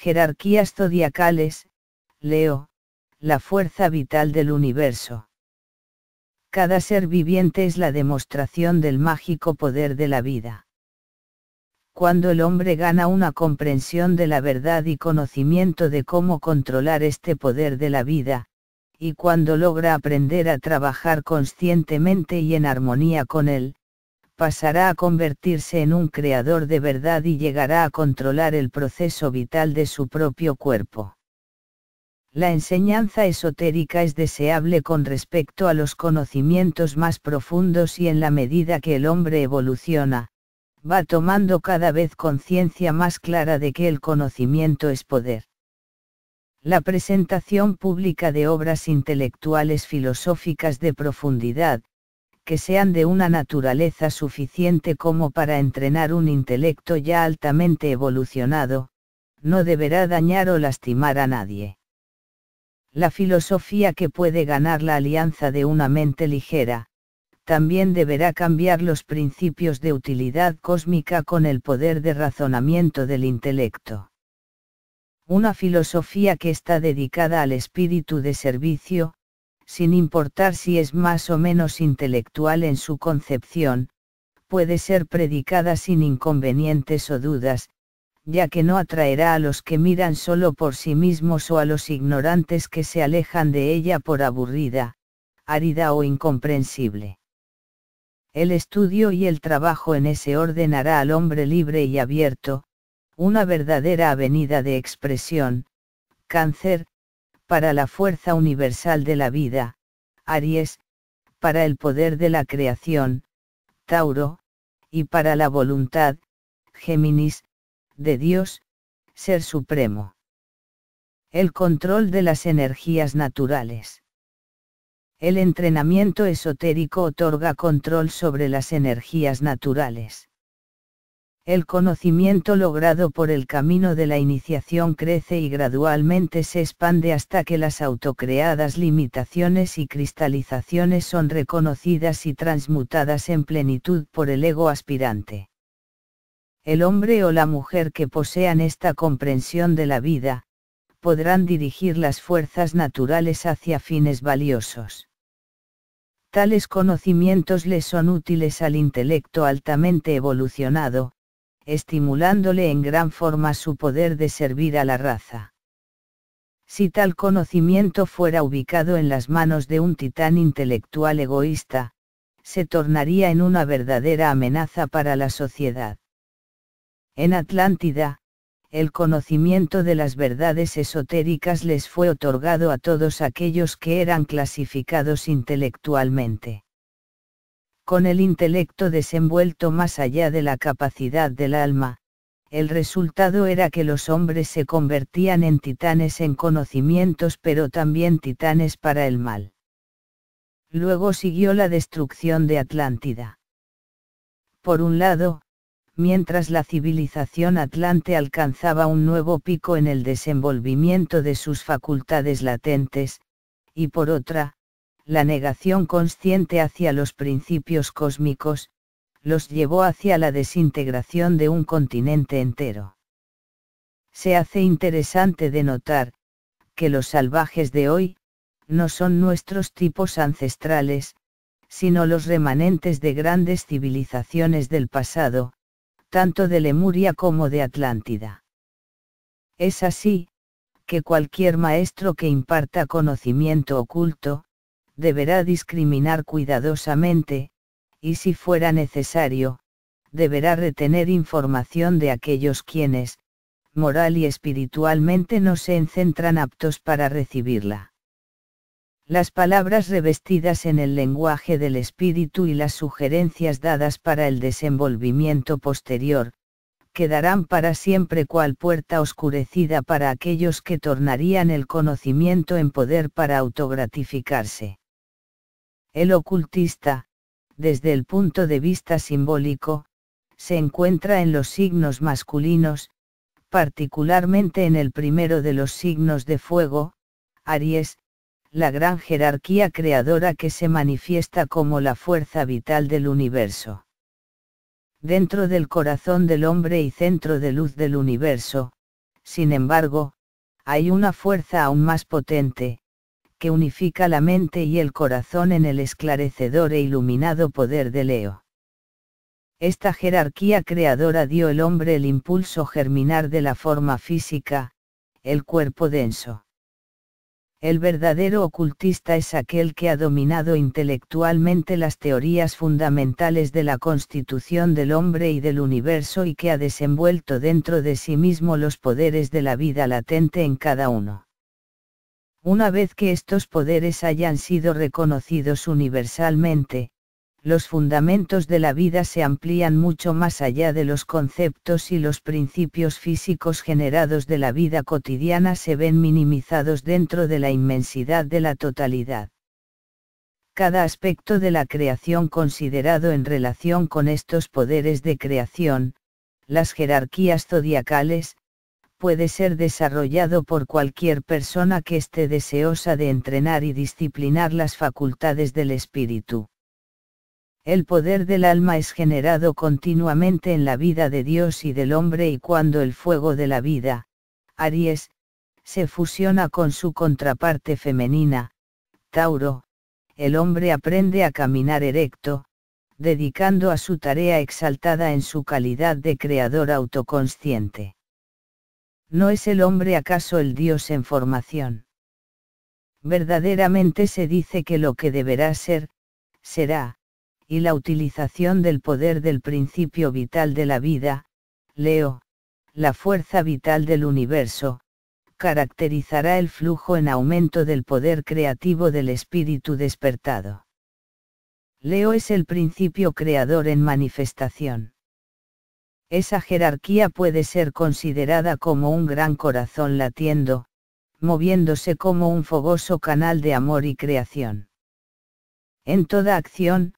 jerarquías zodiacales, Leo, la fuerza vital del universo. Cada ser viviente es la demostración del mágico poder de la vida. Cuando el hombre gana una comprensión de la verdad y conocimiento de cómo controlar este poder de la vida, y cuando logra aprender a trabajar conscientemente y en armonía con él, pasará a convertirse en un creador de verdad y llegará a controlar el proceso vital de su propio cuerpo. La enseñanza esotérica es deseable con respecto a los conocimientos más profundos y en la medida que el hombre evoluciona, va tomando cada vez conciencia más clara de que el conocimiento es poder. La presentación pública de obras intelectuales filosóficas de profundidad, que sean de una naturaleza suficiente como para entrenar un intelecto ya altamente evolucionado, no deberá dañar o lastimar a nadie. La filosofía que puede ganar la alianza de una mente ligera, también deberá cambiar los principios de utilidad cósmica con el poder de razonamiento del intelecto. Una filosofía que está dedicada al espíritu de servicio, sin importar si es más o menos intelectual en su concepción, puede ser predicada sin inconvenientes o dudas, ya que no atraerá a los que miran solo por sí mismos o a los ignorantes que se alejan de ella por aburrida, árida o incomprensible. El estudio y el trabajo en ese orden hará al hombre libre y abierto, una verdadera avenida de expresión, cáncer, para la fuerza universal de la vida, Aries, para el poder de la creación, Tauro, y para la voluntad, Géminis, de Dios, Ser Supremo. El control de las energías naturales. El entrenamiento esotérico otorga control sobre las energías naturales. El conocimiento logrado por el camino de la iniciación crece y gradualmente se expande hasta que las autocreadas limitaciones y cristalizaciones son reconocidas y transmutadas en plenitud por el ego aspirante. El hombre o la mujer que posean esta comprensión de la vida, podrán dirigir las fuerzas naturales hacia fines valiosos. Tales conocimientos les son útiles al intelecto altamente evolucionado, estimulándole en gran forma su poder de servir a la raza. Si tal conocimiento fuera ubicado en las manos de un titán intelectual egoísta, se tornaría en una verdadera amenaza para la sociedad. En Atlántida, el conocimiento de las verdades esotéricas les fue otorgado a todos aquellos que eran clasificados intelectualmente con el intelecto desenvuelto más allá de la capacidad del alma, el resultado era que los hombres se convertían en titanes en conocimientos pero también titanes para el mal. Luego siguió la destrucción de Atlántida. Por un lado, mientras la civilización atlante alcanzaba un nuevo pico en el desenvolvimiento de sus facultades latentes, y por otra, la negación consciente hacia los principios cósmicos, los llevó hacia la desintegración de un continente entero. Se hace interesante de notar, que los salvajes de hoy, no son nuestros tipos ancestrales, sino los remanentes de grandes civilizaciones del pasado, tanto de Lemuria como de Atlántida. Es así, que cualquier maestro que imparta conocimiento oculto, deberá discriminar cuidadosamente, y si fuera necesario, deberá retener información de aquellos quienes, moral y espiritualmente no se encentran aptos para recibirla. Las palabras revestidas en el lenguaje del espíritu y las sugerencias dadas para el desenvolvimiento posterior, quedarán para siempre cual puerta oscurecida para aquellos que tornarían el conocimiento en poder para autogratificarse. El ocultista, desde el punto de vista simbólico, se encuentra en los signos masculinos, particularmente en el primero de los signos de fuego, Aries, la gran jerarquía creadora que se manifiesta como la fuerza vital del universo. Dentro del corazón del hombre y centro de luz del universo, sin embargo, hay una fuerza aún más potente, que unifica la mente y el corazón en el esclarecedor e iluminado poder de Leo. Esta jerarquía creadora dio al hombre el impulso germinar de la forma física, el cuerpo denso. El verdadero ocultista es aquel que ha dominado intelectualmente las teorías fundamentales de la constitución del hombre y del universo y que ha desenvuelto dentro de sí mismo los poderes de la vida latente en cada uno. Una vez que estos poderes hayan sido reconocidos universalmente, los fundamentos de la vida se amplían mucho más allá de los conceptos y los principios físicos generados de la vida cotidiana se ven minimizados dentro de la inmensidad de la totalidad. Cada aspecto de la creación considerado en relación con estos poderes de creación, las jerarquías zodiacales, puede ser desarrollado por cualquier persona que esté deseosa de entrenar y disciplinar las facultades del espíritu. El poder del alma es generado continuamente en la vida de Dios y del hombre y cuando el fuego de la vida, Aries, se fusiona con su contraparte femenina, Tauro, el hombre aprende a caminar erecto, dedicando a su tarea exaltada en su calidad de creador autoconsciente. ¿No es el hombre acaso el Dios en formación? Verdaderamente se dice que lo que deberá ser, será, y la utilización del poder del principio vital de la vida, Leo, la fuerza vital del universo, caracterizará el flujo en aumento del poder creativo del espíritu despertado. Leo es el principio creador en manifestación. Esa jerarquía puede ser considerada como un gran corazón latiendo, moviéndose como un fogoso canal de amor y creación. En toda acción,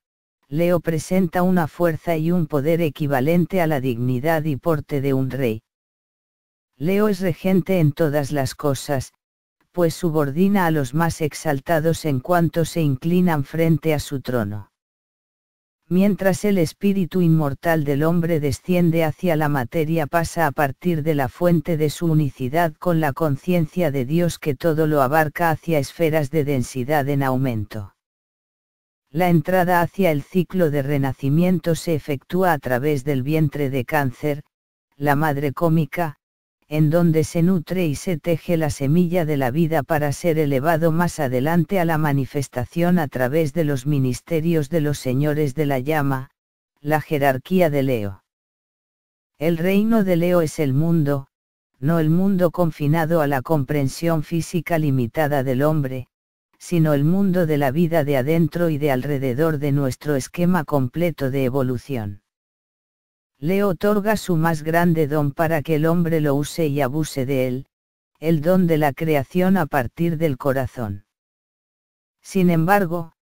Leo presenta una fuerza y un poder equivalente a la dignidad y porte de un rey. Leo es regente en todas las cosas, pues subordina a los más exaltados en cuanto se inclinan frente a su trono mientras el espíritu inmortal del hombre desciende hacia la materia pasa a partir de la fuente de su unicidad con la conciencia de Dios que todo lo abarca hacia esferas de densidad en aumento. La entrada hacia el ciclo de renacimiento se efectúa a través del vientre de cáncer, la madre cómica, en donde se nutre y se teje la semilla de la vida para ser elevado más adelante a la manifestación a través de los ministerios de los señores de la llama, la jerarquía de Leo. El reino de Leo es el mundo, no el mundo confinado a la comprensión física limitada del hombre, sino el mundo de la vida de adentro y de alrededor de nuestro esquema completo de evolución le otorga su más grande don para que el hombre lo use y abuse de él, el don de la creación a partir del corazón. Sin embargo,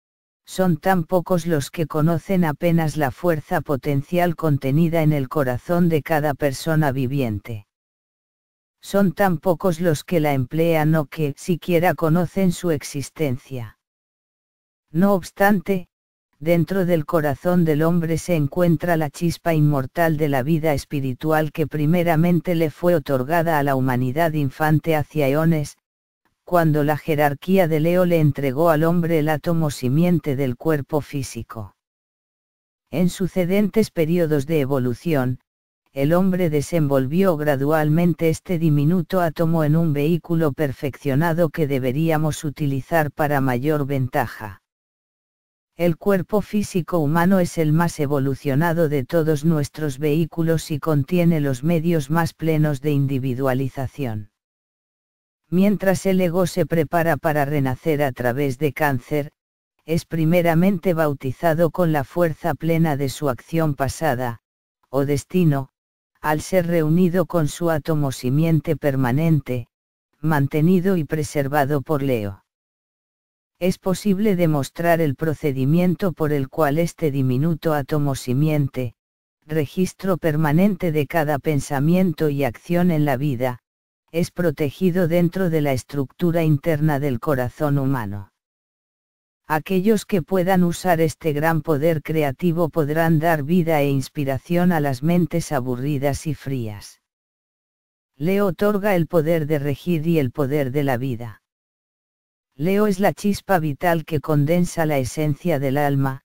son tan pocos los que conocen apenas la fuerza potencial contenida en el corazón de cada persona viviente. Son tan pocos los que la emplean o que siquiera conocen su existencia. No obstante, dentro del corazón del hombre se encuentra la chispa inmortal de la vida espiritual que primeramente le fue otorgada a la humanidad infante hacia eones, cuando la jerarquía de Leo le entregó al hombre el átomo simiente del cuerpo físico. En sucedentes periodos de evolución, el hombre desenvolvió gradualmente este diminuto átomo en un vehículo perfeccionado que deberíamos utilizar para mayor ventaja. El cuerpo físico humano es el más evolucionado de todos nuestros vehículos y contiene los medios más plenos de individualización. Mientras el ego se prepara para renacer a través de cáncer, es primeramente bautizado con la fuerza plena de su acción pasada, o destino, al ser reunido con su átomo simiente permanente, mantenido y preservado por Leo es posible demostrar el procedimiento por el cual este diminuto átomo simiente, registro permanente de cada pensamiento y acción en la vida, es protegido dentro de la estructura interna del corazón humano. Aquellos que puedan usar este gran poder creativo podrán dar vida e inspiración a las mentes aburridas y frías. Le otorga el poder de regir y el poder de la vida. Leo es la chispa vital que condensa la esencia del alma,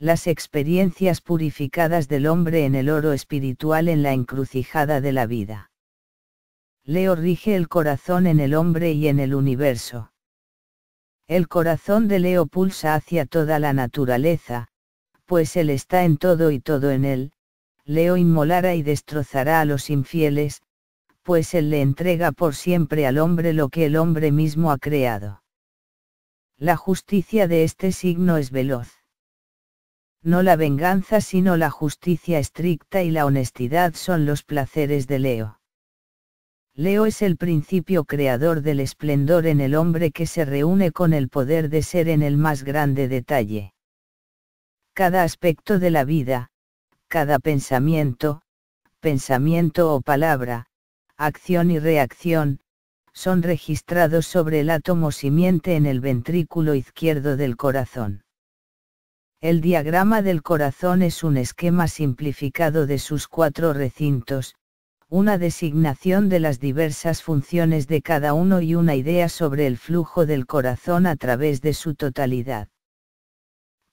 las experiencias purificadas del hombre en el oro espiritual en la encrucijada de la vida. Leo rige el corazón en el hombre y en el universo. El corazón de Leo pulsa hacia toda la naturaleza, pues él está en todo y todo en él. Leo inmolará y destrozará a los infieles, pues él le entrega por siempre al hombre lo que el hombre mismo ha creado. La justicia de este signo es veloz. No la venganza sino la justicia estricta y la honestidad son los placeres de Leo. Leo es el principio creador del esplendor en el hombre que se reúne con el poder de ser en el más grande detalle. Cada aspecto de la vida, cada pensamiento, pensamiento o palabra, acción y reacción, son registrados sobre el átomo simiente en el ventrículo izquierdo del corazón. El diagrama del corazón es un esquema simplificado de sus cuatro recintos, una designación de las diversas funciones de cada uno y una idea sobre el flujo del corazón a través de su totalidad.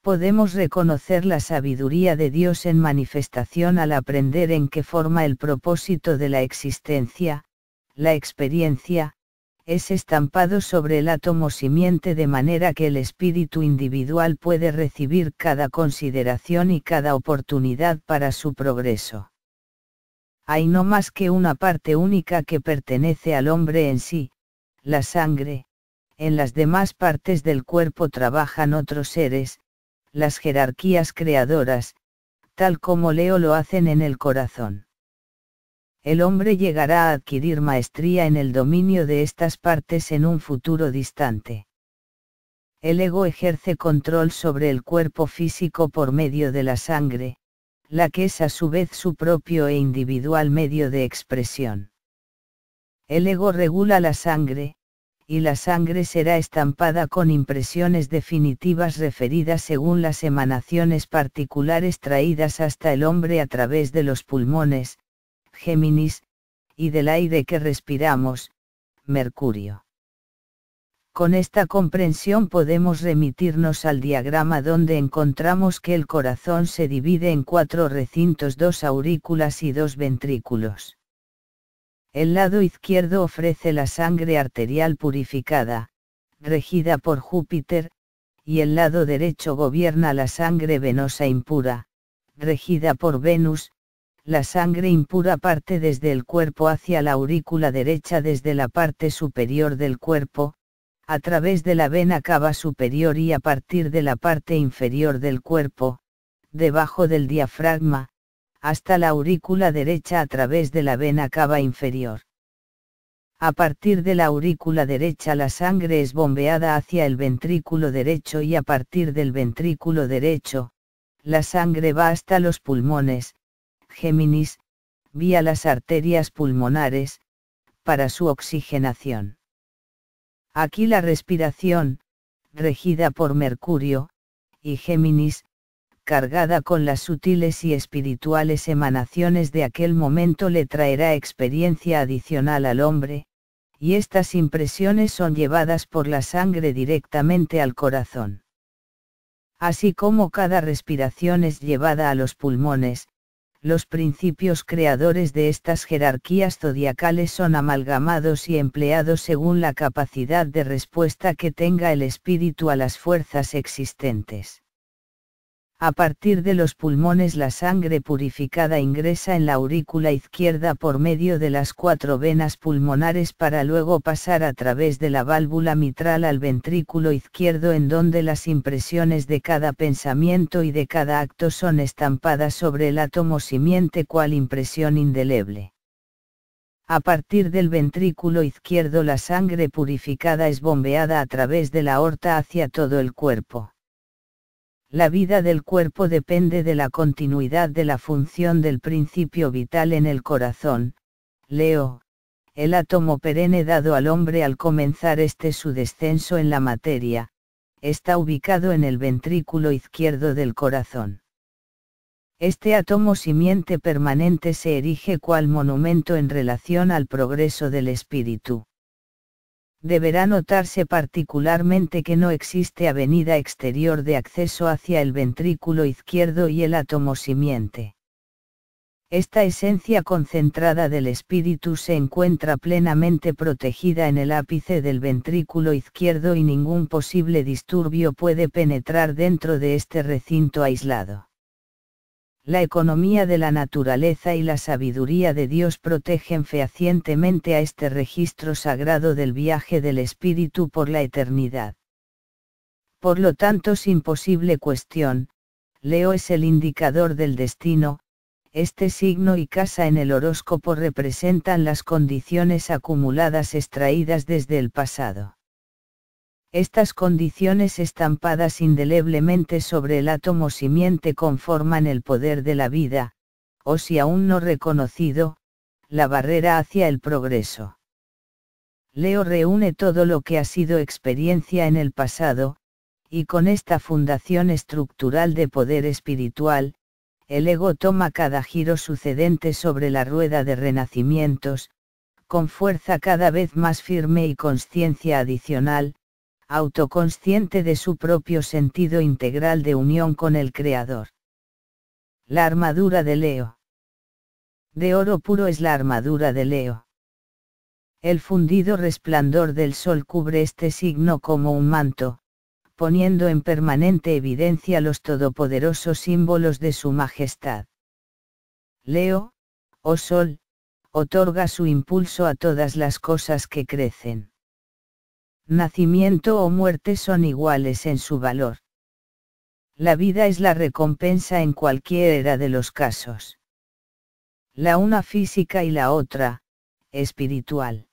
Podemos reconocer la sabiduría de Dios en manifestación al aprender en qué forma el propósito de la existencia, la experiencia, es estampado sobre el átomo simiente de manera que el espíritu individual puede recibir cada consideración y cada oportunidad para su progreso. Hay no más que una parte única que pertenece al hombre en sí, la sangre, en las demás partes del cuerpo trabajan otros seres, las jerarquías creadoras, tal como Leo lo hacen en el corazón el hombre llegará a adquirir maestría en el dominio de estas partes en un futuro distante. El ego ejerce control sobre el cuerpo físico por medio de la sangre, la que es a su vez su propio e individual medio de expresión. El ego regula la sangre, y la sangre será estampada con impresiones definitivas referidas según las emanaciones particulares traídas hasta el hombre a través de los pulmones, Géminis, y del aire que respiramos, Mercurio. Con esta comprensión podemos remitirnos al diagrama donde encontramos que el corazón se divide en cuatro recintos, dos aurículas y dos ventrículos. El lado izquierdo ofrece la sangre arterial purificada, regida por Júpiter, y el lado derecho gobierna la sangre venosa impura, regida por Venus, la sangre impura parte desde el cuerpo hacia la aurícula derecha desde la parte superior del cuerpo, a través de la vena cava superior y a partir de la parte inferior del cuerpo, debajo del diafragma, hasta la aurícula derecha a través de la vena cava inferior. A partir de la aurícula derecha la sangre es bombeada hacia el ventrículo derecho y a partir del ventrículo derecho, la sangre va hasta los pulmones, Géminis, vía las arterias pulmonares, para su oxigenación. Aquí la respiración, regida por Mercurio, y Géminis, cargada con las sutiles y espirituales emanaciones de aquel momento le traerá experiencia adicional al hombre, y estas impresiones son llevadas por la sangre directamente al corazón. Así como cada respiración es llevada a los pulmones, los principios creadores de estas jerarquías zodiacales son amalgamados y empleados según la capacidad de respuesta que tenga el espíritu a las fuerzas existentes. A partir de los pulmones la sangre purificada ingresa en la aurícula izquierda por medio de las cuatro venas pulmonares para luego pasar a través de la válvula mitral al ventrículo izquierdo en donde las impresiones de cada pensamiento y de cada acto son estampadas sobre el átomo simiente cual impresión indeleble. A partir del ventrículo izquierdo la sangre purificada es bombeada a través de la aorta hacia todo el cuerpo la vida del cuerpo depende de la continuidad de la función del principio vital en el corazón. Leo, el átomo perenne dado al hombre al comenzar este su descenso en la materia, está ubicado en el ventrículo izquierdo del corazón. Este átomo simiente permanente se erige cual monumento en relación al progreso del espíritu deberá notarse particularmente que no existe avenida exterior de acceso hacia el ventrículo izquierdo y el átomo simiente. Esta esencia concentrada del espíritu se encuentra plenamente protegida en el ápice del ventrículo izquierdo y ningún posible disturbio puede penetrar dentro de este recinto aislado. La economía de la naturaleza y la sabiduría de Dios protegen fehacientemente a este registro sagrado del viaje del espíritu por la eternidad. Por lo tanto, sin posible cuestión, Leo es el indicador del destino, este signo y casa en el horóscopo representan las condiciones acumuladas extraídas desde el pasado. Estas condiciones estampadas indeleblemente sobre el átomo simiente conforman el poder de la vida, o si aún no reconocido, la barrera hacia el progreso. Leo reúne todo lo que ha sido experiencia en el pasado, y con esta fundación estructural de poder espiritual, el ego toma cada giro sucedente sobre la rueda de renacimientos, con fuerza cada vez más firme y conciencia adicional, autoconsciente de su propio sentido integral de unión con el Creador. La armadura de Leo. De oro puro es la armadura de Leo. El fundido resplandor del sol cubre este signo como un manto, poniendo en permanente evidencia los todopoderosos símbolos de su majestad. Leo, o oh sol, otorga su impulso a todas las cosas que crecen. Nacimiento o muerte son iguales en su valor. La vida es la recompensa en cualquiera de los casos. La una física y la otra, espiritual.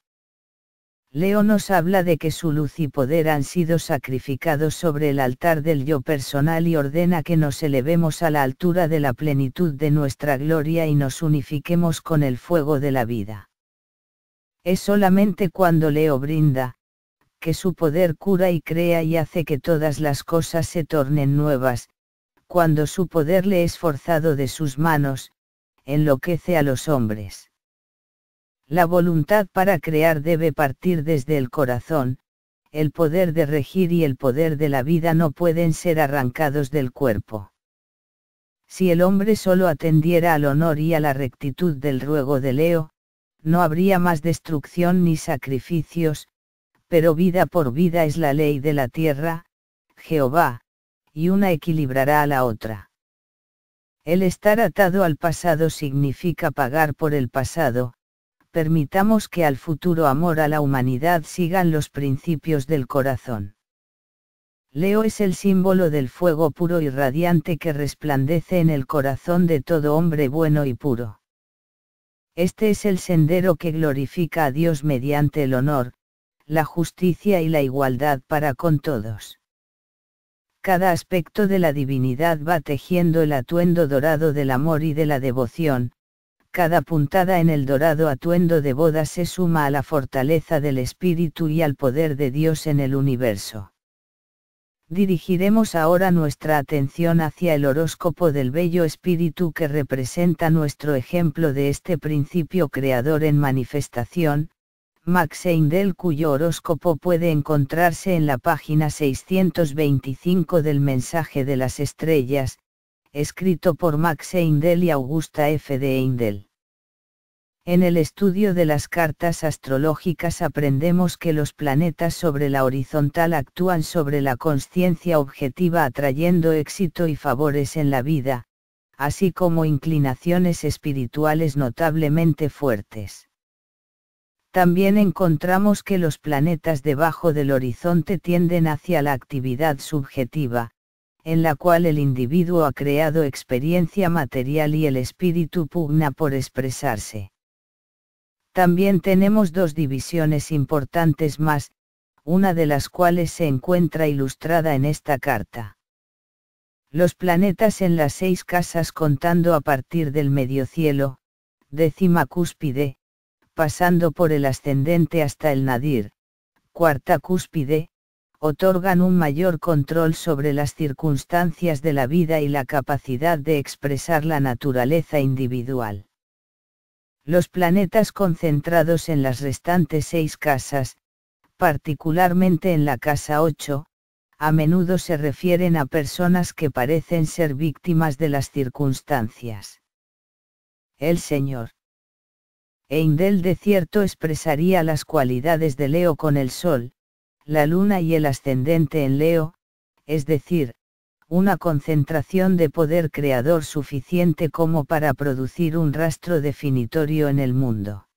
Leo nos habla de que su luz y poder han sido sacrificados sobre el altar del yo personal y ordena que nos elevemos a la altura de la plenitud de nuestra gloria y nos unifiquemos con el fuego de la vida. Es solamente cuando Leo brinda, que su poder cura y crea y hace que todas las cosas se tornen nuevas, cuando su poder le es forzado de sus manos, enloquece a los hombres. La voluntad para crear debe partir desde el corazón, el poder de regir y el poder de la vida no pueden ser arrancados del cuerpo. Si el hombre solo atendiera al honor y a la rectitud del ruego de Leo, no habría más destrucción ni sacrificios, pero vida por vida es la ley de la tierra, Jehová, y una equilibrará a la otra. El estar atado al pasado significa pagar por el pasado, permitamos que al futuro amor a la humanidad sigan los principios del corazón. Leo es el símbolo del fuego puro y radiante que resplandece en el corazón de todo hombre bueno y puro. Este es el sendero que glorifica a Dios mediante el honor, la justicia y la igualdad para con todos. Cada aspecto de la divinidad va tejiendo el atuendo dorado del amor y de la devoción, cada puntada en el dorado atuendo de boda se suma a la fortaleza del espíritu y al poder de Dios en el universo. Dirigiremos ahora nuestra atención hacia el horóscopo del bello espíritu que representa nuestro ejemplo de este principio creador en manifestación, Max Eindel cuyo horóscopo puede encontrarse en la página 625 del Mensaje de las Estrellas, escrito por Max Eindel y Augusta F. de Eindel. En el estudio de las cartas astrológicas aprendemos que los planetas sobre la horizontal actúan sobre la conciencia objetiva atrayendo éxito y favores en la vida, así como inclinaciones espirituales notablemente fuertes también encontramos que los planetas debajo del horizonte tienden hacia la actividad subjetiva, en la cual el individuo ha creado experiencia material y el espíritu pugna por expresarse. También tenemos dos divisiones importantes más, una de las cuales se encuentra ilustrada en esta carta. Los planetas en las seis casas contando a partir del medio cielo, décima cúspide, pasando por el ascendente hasta el nadir, cuarta cúspide, otorgan un mayor control sobre las circunstancias de la vida y la capacidad de expresar la naturaleza individual. Los planetas concentrados en las restantes seis casas, particularmente en la casa 8, a menudo se refieren a personas que parecen ser víctimas de las circunstancias. El Señor Eindel cierto expresaría las cualidades de Leo con el Sol, la Luna y el ascendente en Leo, es decir, una concentración de poder creador suficiente como para producir un rastro definitorio en el mundo.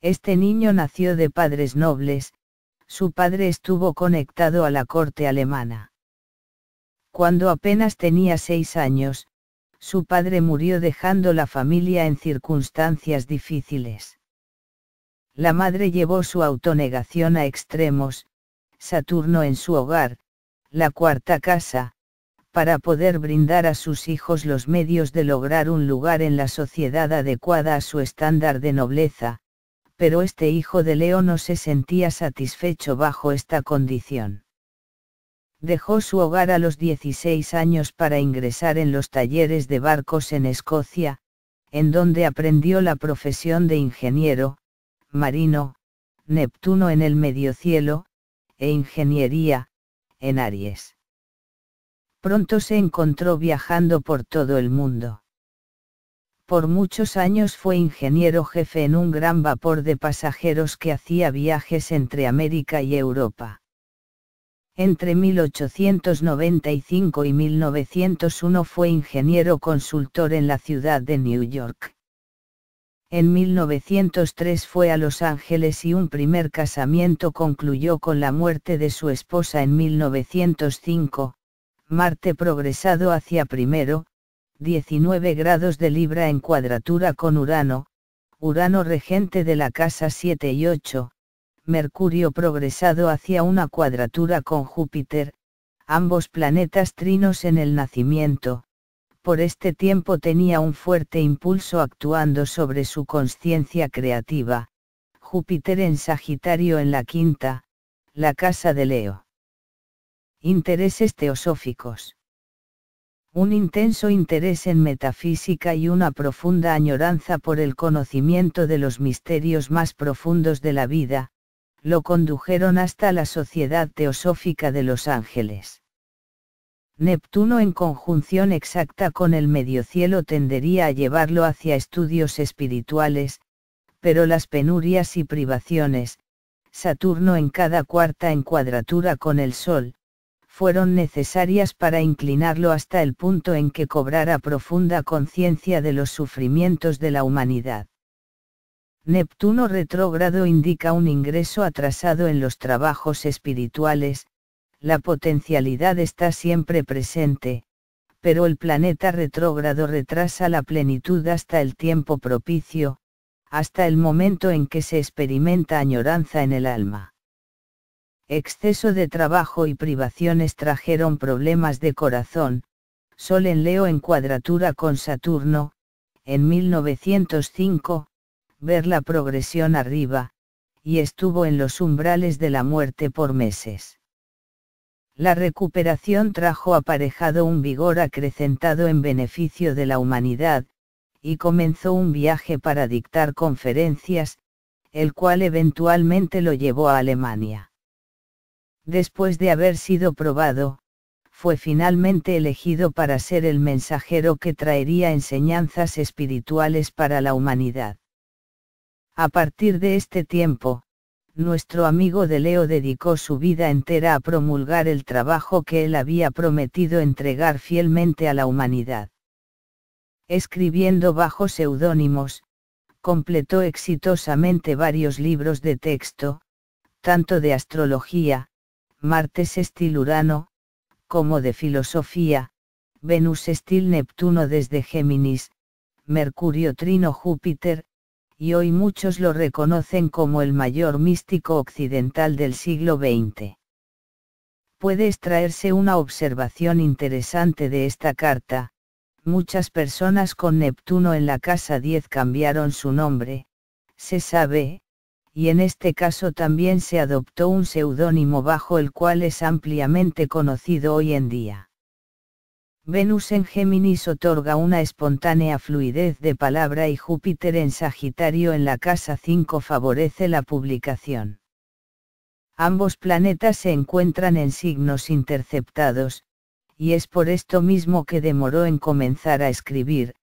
Este niño nació de padres nobles, su padre estuvo conectado a la corte alemana. Cuando apenas tenía seis años, su padre murió dejando la familia en circunstancias difíciles. La madre llevó su autonegación a extremos, Saturno en su hogar, la cuarta casa, para poder brindar a sus hijos los medios de lograr un lugar en la sociedad adecuada a su estándar de nobleza, pero este hijo de Leo no se sentía satisfecho bajo esta condición. Dejó su hogar a los 16 años para ingresar en los talleres de barcos en Escocia, en donde aprendió la profesión de ingeniero, marino, Neptuno en el medio cielo, e ingeniería, en Aries. Pronto se encontró viajando por todo el mundo. Por muchos años fue ingeniero jefe en un gran vapor de pasajeros que hacía viajes entre América y Europa. Entre 1895 y 1901 fue ingeniero consultor en la ciudad de New York. En 1903 fue a Los Ángeles y un primer casamiento concluyó con la muerte de su esposa en 1905. Marte progresado hacia primero, 19 grados de Libra en cuadratura con Urano, Urano regente de la casa 7 y 8, Mercurio progresado hacia una cuadratura con Júpiter, ambos planetas trinos en el nacimiento, por este tiempo tenía un fuerte impulso actuando sobre su conciencia creativa, Júpiter en Sagitario en la quinta, la casa de Leo. Intereses teosóficos. Un intenso interés en metafísica y una profunda añoranza por el conocimiento de los misterios más profundos de la vida, lo condujeron hasta la Sociedad Teosófica de Los Ángeles. Neptuno en conjunción exacta con el Medio Cielo tendería a llevarlo hacia estudios espirituales, pero las penurias y privaciones, Saturno en cada cuarta encuadratura con el Sol, fueron necesarias para inclinarlo hasta el punto en que cobrara profunda conciencia de los sufrimientos de la humanidad. Neptuno retrógrado indica un ingreso atrasado en los trabajos espirituales, la potencialidad está siempre presente, pero el planeta retrógrado retrasa la plenitud hasta el tiempo propicio, hasta el momento en que se experimenta añoranza en el alma. Exceso de trabajo y privaciones trajeron problemas de corazón, Sol en Leo en cuadratura con Saturno, en 1905, ver la progresión arriba, y estuvo en los umbrales de la muerte por meses. La recuperación trajo aparejado un vigor acrecentado en beneficio de la humanidad, y comenzó un viaje para dictar conferencias, el cual eventualmente lo llevó a Alemania. Después de haber sido probado, fue finalmente elegido para ser el mensajero que traería enseñanzas espirituales para la humanidad. A partir de este tiempo, nuestro amigo de Leo dedicó su vida entera a promulgar el trabajo que él había prometido entregar fielmente a la humanidad. Escribiendo bajo seudónimos, completó exitosamente varios libros de texto, tanto de astrología, Martes estil Urano, como de filosofía, Venus estil Neptuno desde Géminis, Mercurio trino Júpiter, y hoy muchos lo reconocen como el mayor místico occidental del siglo XX. Puede extraerse una observación interesante de esta carta, muchas personas con Neptuno en la casa 10 cambiaron su nombre, se sabe, y en este caso también se adoptó un seudónimo bajo el cual es ampliamente conocido hoy en día. Venus en Géminis otorga una espontánea fluidez de palabra y Júpiter en Sagitario en la casa 5 favorece la publicación. Ambos planetas se encuentran en signos interceptados, y es por esto mismo que demoró en comenzar a escribir,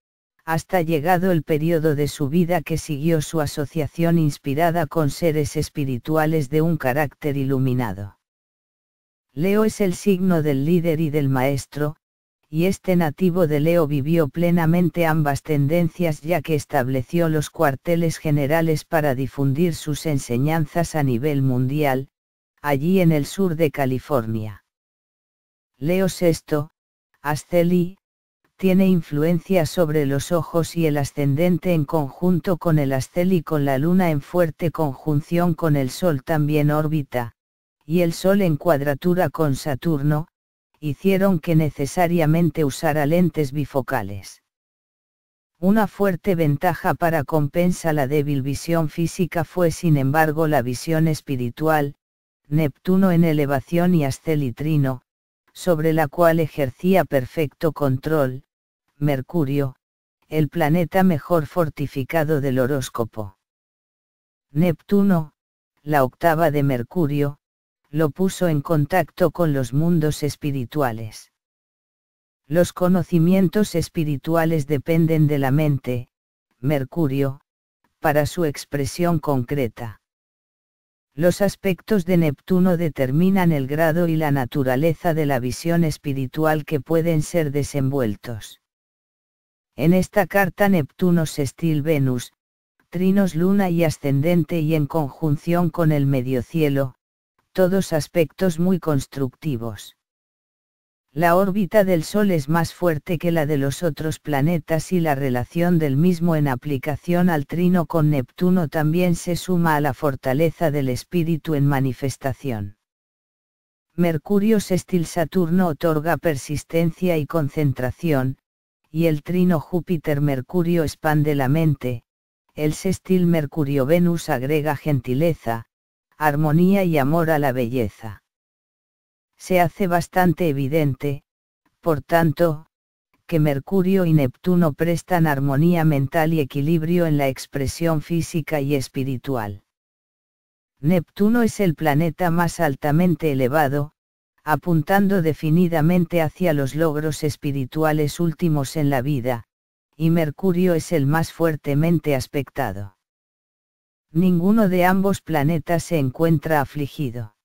hasta llegado el periodo de su vida que siguió su asociación inspirada con seres espirituales de un carácter iluminado. Leo es el signo del líder y del maestro, y este nativo de Leo vivió plenamente ambas tendencias ya que estableció los cuarteles generales para difundir sus enseñanzas a nivel mundial, allí en el sur de California. Leo VI, Asceli, tiene influencia sobre los ojos y el ascendente en conjunto con el Asceli con la luna en fuerte conjunción con el Sol también órbita, y el Sol en cuadratura con Saturno, hicieron que necesariamente usara lentes bifocales. Una fuerte ventaja para compensa la débil visión física fue sin embargo la visión espiritual, Neptuno en elevación y Ascelitrino, sobre la cual ejercía perfecto control, Mercurio, el planeta mejor fortificado del horóscopo. Neptuno, la octava de Mercurio, lo puso en contacto con los mundos espirituales. Los conocimientos espirituales dependen de la mente, Mercurio, para su expresión concreta. Los aspectos de Neptuno determinan el grado y la naturaleza de la visión espiritual que pueden ser desenvueltos. En esta carta Neptuno sextil Venus, trinos Luna y ascendente y en conjunción con el Medio Cielo todos aspectos muy constructivos. La órbita del Sol es más fuerte que la de los otros planetas y la relación del mismo en aplicación al trino con Neptuno también se suma a la fortaleza del espíritu en manifestación. Mercurio sextil Saturno otorga persistencia y concentración, y el trino Júpiter-Mercurio expande la mente, el sextil Mercurio-Venus agrega gentileza, armonía y amor a la belleza. Se hace bastante evidente, por tanto, que Mercurio y Neptuno prestan armonía mental y equilibrio en la expresión física y espiritual. Neptuno es el planeta más altamente elevado, apuntando definidamente hacia los logros espirituales últimos en la vida, y Mercurio es el más fuertemente aspectado ninguno de ambos planetas se encuentra afligido.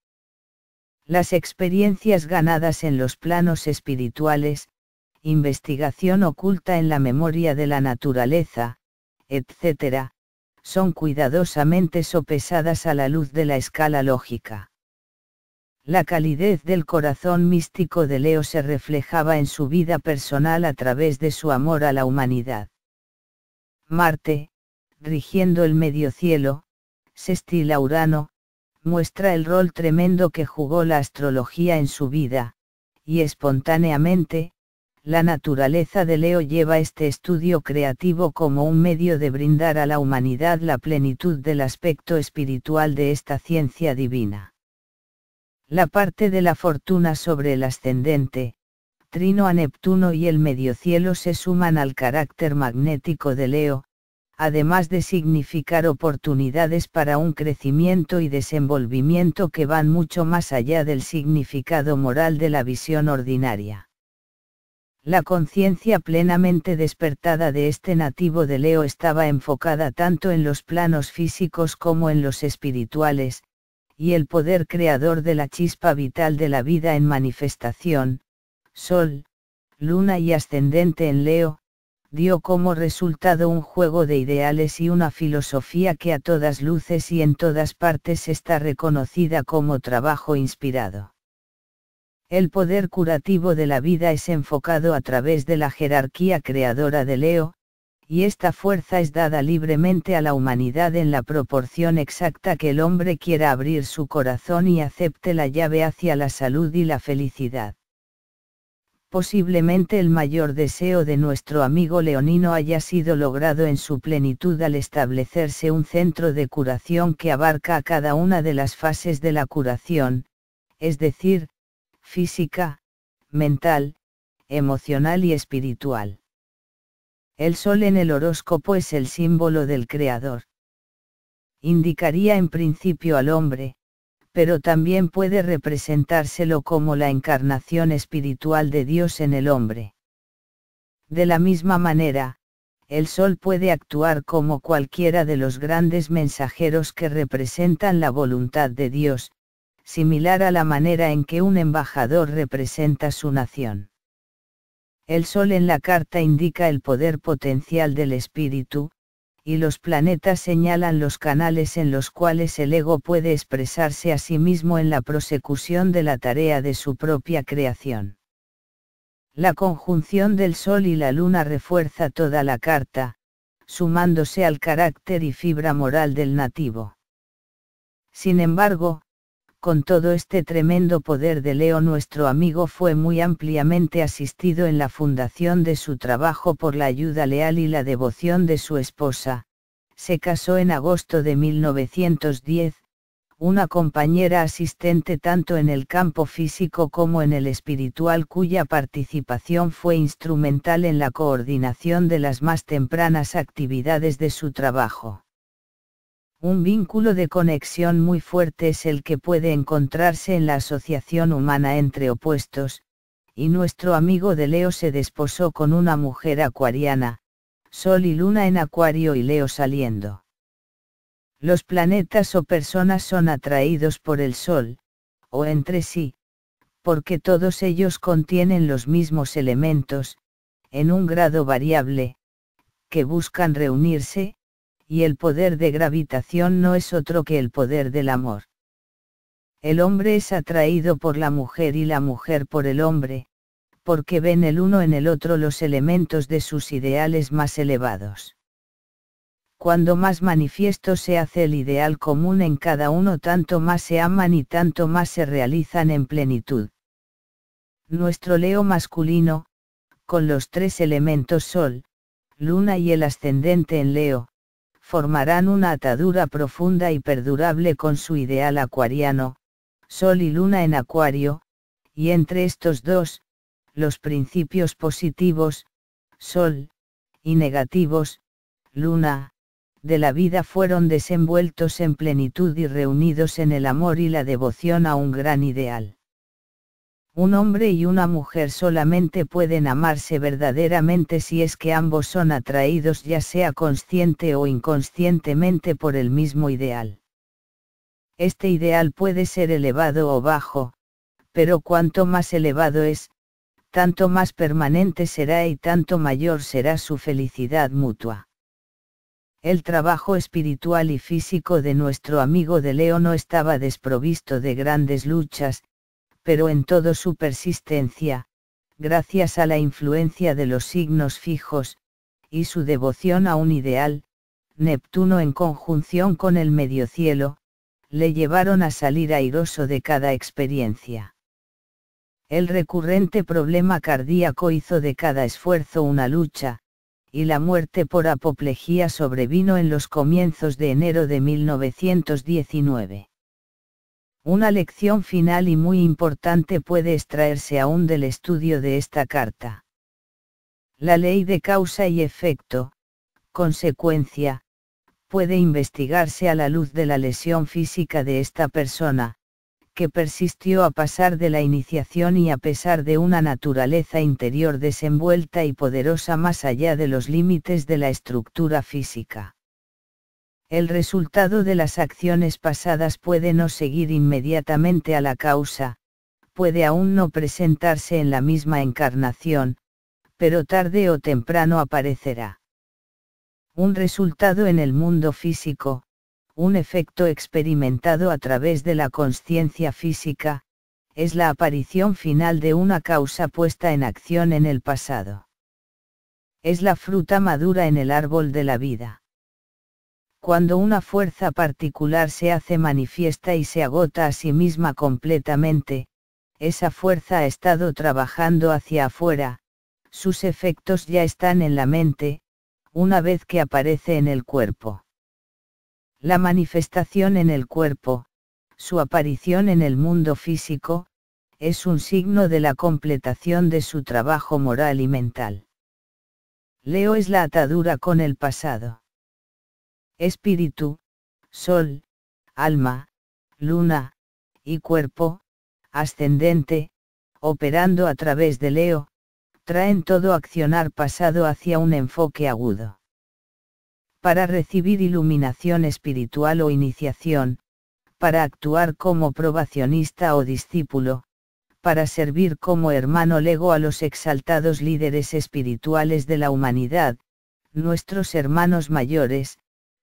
Las experiencias ganadas en los planos espirituales, investigación oculta en la memoria de la naturaleza, etc., son cuidadosamente sopesadas a la luz de la escala lógica. La calidez del corazón místico de Leo se reflejaba en su vida personal a través de su amor a la humanidad. Marte, rigiendo el medio cielo, estila Urano, muestra el rol tremendo que jugó la astrología en su vida, y espontáneamente, la naturaleza de Leo lleva este estudio creativo como un medio de brindar a la humanidad la plenitud del aspecto espiritual de esta ciencia divina. La parte de la fortuna sobre el ascendente, Trino a Neptuno y el Medio Cielo se suman al carácter magnético de Leo, además de significar oportunidades para un crecimiento y desenvolvimiento que van mucho más allá del significado moral de la visión ordinaria. La conciencia plenamente despertada de este nativo de Leo estaba enfocada tanto en los planos físicos como en los espirituales, y el poder creador de la chispa vital de la vida en manifestación, Sol, Luna y ascendente en Leo, dio como resultado un juego de ideales y una filosofía que a todas luces y en todas partes está reconocida como trabajo inspirado. El poder curativo de la vida es enfocado a través de la jerarquía creadora de Leo, y esta fuerza es dada libremente a la humanidad en la proporción exacta que el hombre quiera abrir su corazón y acepte la llave hacia la salud y la felicidad. Posiblemente el mayor deseo de nuestro amigo leonino haya sido logrado en su plenitud al establecerse un centro de curación que abarca a cada una de las fases de la curación, es decir, física, mental, emocional y espiritual. El sol en el horóscopo es el símbolo del Creador. Indicaría en principio al hombre, pero también puede representárselo como la encarnación espiritual de Dios en el hombre. De la misma manera, el Sol puede actuar como cualquiera de los grandes mensajeros que representan la voluntad de Dios, similar a la manera en que un embajador representa su nación. El Sol en la carta indica el poder potencial del Espíritu, y los planetas señalan los canales en los cuales el ego puede expresarse a sí mismo en la prosecución de la tarea de su propia creación. La conjunción del Sol y la Luna refuerza toda la carta, sumándose al carácter y fibra moral del nativo. Sin embargo, con todo este tremendo poder de Leo nuestro amigo fue muy ampliamente asistido en la fundación de su trabajo por la ayuda leal y la devoción de su esposa. Se casó en agosto de 1910, una compañera asistente tanto en el campo físico como en el espiritual cuya participación fue instrumental en la coordinación de las más tempranas actividades de su trabajo. Un vínculo de conexión muy fuerte es el que puede encontrarse en la asociación humana entre opuestos, y nuestro amigo de Leo se desposó con una mujer acuariana, Sol y Luna en Acuario y Leo saliendo. Los planetas o personas son atraídos por el Sol, o entre sí, porque todos ellos contienen los mismos elementos, en un grado variable, que buscan reunirse, y el poder de gravitación no es otro que el poder del amor. El hombre es atraído por la mujer y la mujer por el hombre, porque ven el uno en el otro los elementos de sus ideales más elevados. Cuando más manifiesto se hace el ideal común en cada uno, tanto más se aman y tanto más se realizan en plenitud. Nuestro leo masculino, con los tres elementos sol, luna y el ascendente en leo, formarán una atadura profunda y perdurable con su ideal acuariano, Sol y Luna en Acuario, y entre estos dos, los principios positivos, Sol, y negativos, Luna, de la vida fueron desenvueltos en plenitud y reunidos en el amor y la devoción a un gran ideal. Un hombre y una mujer solamente pueden amarse verdaderamente si es que ambos son atraídos ya sea consciente o inconscientemente por el mismo ideal. Este ideal puede ser elevado o bajo, pero cuanto más elevado es, tanto más permanente será y tanto mayor será su felicidad mutua. El trabajo espiritual y físico de nuestro amigo de Leo no estaba desprovisto de grandes luchas, pero en todo su persistencia, gracias a la influencia de los signos fijos, y su devoción a un ideal, Neptuno en conjunción con el medio cielo, le llevaron a salir airoso de cada experiencia. El recurrente problema cardíaco hizo de cada esfuerzo una lucha, y la muerte por apoplejía sobrevino en los comienzos de enero de 1919. Una lección final y muy importante puede extraerse aún del estudio de esta carta. La ley de causa y efecto, consecuencia, puede investigarse a la luz de la lesión física de esta persona, que persistió a pasar de la iniciación y a pesar de una naturaleza interior desenvuelta y poderosa más allá de los límites de la estructura física el resultado de las acciones pasadas puede no seguir inmediatamente a la causa, puede aún no presentarse en la misma encarnación, pero tarde o temprano aparecerá. Un resultado en el mundo físico, un efecto experimentado a través de la conciencia física, es la aparición final de una causa puesta en acción en el pasado. Es la fruta madura en el árbol de la vida cuando una fuerza particular se hace manifiesta y se agota a sí misma completamente, esa fuerza ha estado trabajando hacia afuera, sus efectos ya están en la mente, una vez que aparece en el cuerpo. La manifestación en el cuerpo, su aparición en el mundo físico, es un signo de la completación de su trabajo moral y mental. Leo es la atadura con el pasado espíritu, sol, alma, luna, y cuerpo, ascendente, operando a través de Leo, traen todo accionar pasado hacia un enfoque agudo. Para recibir iluminación espiritual o iniciación, para actuar como probacionista o discípulo, para servir como hermano lego a los exaltados líderes espirituales de la humanidad, nuestros hermanos mayores,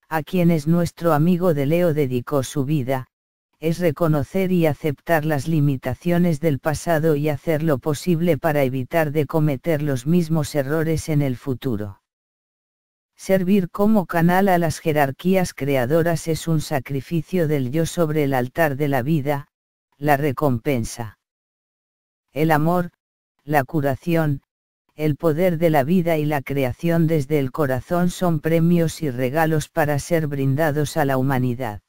a quienes nuestro amigo de Leo dedicó su vida, es reconocer y aceptar las limitaciones del pasado y hacer lo posible para evitar de cometer los mismos errores en el futuro. Servir como canal a las jerarquías creadoras es un sacrificio del yo sobre el altar de la vida, la recompensa. El amor, la curación, el poder de la vida y la creación desde el corazón son premios y regalos para ser brindados a la humanidad.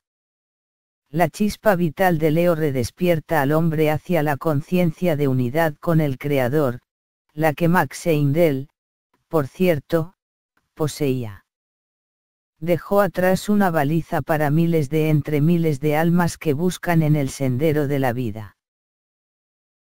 La chispa vital de Leo redespierta al hombre hacia la conciencia de unidad con el Creador, la que Max Heindel, por cierto, poseía. Dejó atrás una baliza para miles de entre miles de almas que buscan en el sendero de la vida.